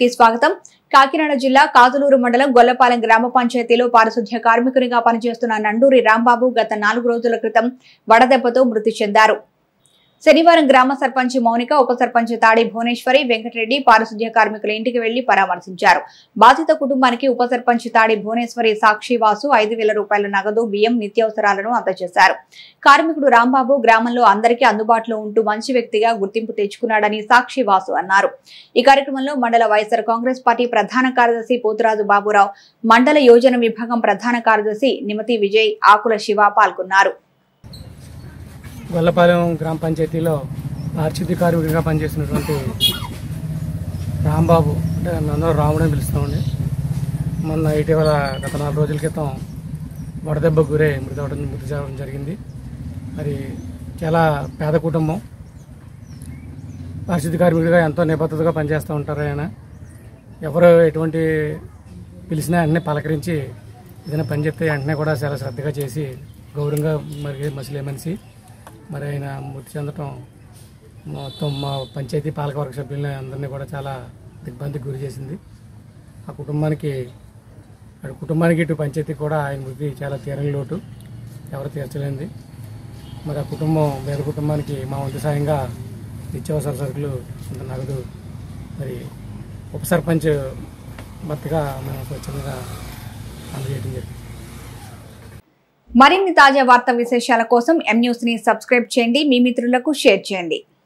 కి స్వాగతం కాకినాడ జిల్లా కాదులూరు మండలం గొల్లపాలెం గ్రామ పంచాయతీలో పారిశుద్ధ్య కార్మికునిగా పనిచేస్తున్న నండూరి రాంబాబు గత నాలుగు రోజుల క్రితం వడదెబ్బతో మృతి చెందారు శనివారం గ్రామ సర్పంచ్ మౌనిక ఉప సర్పంచ్ తాడి భువనేశ్వరి వెంకటరెడ్డి పారిశుద్ధ్య కార్మికుల ఇంటికి వెళ్లి పరామర్శించారు బాధిత కుటుంబానికి ఉప సర్పంచ్ తాడి భువనేశ్వరి సాక్షి వాసు వేల రూపాయల నగదు బియ్యం నిత్యావసరాలను అందజేశారు కార్మికుడు రాంబాబు గ్రామంలో అందరికీ అందుబాటులో ఉంటూ మంచి వ్యక్తిగా గుర్తింపు తెచ్చుకున్నాడని సాక్షి వాసు అన్నారు ఈ కార్యక్రమంలో మండల వైఎస్ఆర్ కాంగ్రెస్ పార్టీ ప్రధాన కార్యదర్శి పోతురాజు బాబురావు మండల యోజన విభాగం ప్రధాన కార్యదర్శి నిమతి విజయ్ ఆకుల శివ పాల్గొన్నారు గొల్లపాలెం గ్రామ పంచాయతీలో పారిశుద్ధ కార్మికుడిగా పనిచేసినటువంటి రాంబాబు అంటే నన్ను రాముడని పిలుస్తామండి మొన్న ఇటీవల గత నాలుగు రోజుల క్రితం వడదెబ్బ గురే మృతి అవడం మృతి చేయడం జరిగింది మరి చాలా పేద కుటుంబం పారిశుద్ధి కార్మికుడిగా ఎంతో నిబద్ధతగా పనిచేస్తూ ఉంటారు ఆయన ఎవరు ఎటువంటి పిలిచినా అన్నీ పలకరించి ఏదైనా పనిచేస్తే వెంటనే కూడా చాలా శ్రద్ధగా చేసి గౌరవంగా మరి మసిలే మనిషి మరి ఆయన మృతి చెందటం మొత్తం మా పంచాయతీ పాలకవర్గ సభ్యులని అందరినీ కూడా చాలా దిగ్భ్రాంతికి గురి చేసింది ఆ కుటుంబానికి అటు కుటుంబానికి ఇటు పంచాయతీ కూడా ఆయన మృతి చాలా తీరని లోటు ఎవరు తీర్చలేంది మరి ఆ కుటుంబం వేద కుటుంబానికి మా వంతు సాయంగా నిత్యావసర సరుకులు కొంత నగదు మరి ఉప సర్పంచ్ భర్తగా మేము స్వచ్ఛంగా అందజేయడం జరిగింది మరిన్ని తాజా వార్త విశేషాల కోసం ఎం న్యూస్ ని సబ్స్క్రైబ్ చేయండి మీ మిత్రులకు షేర్ చేయండి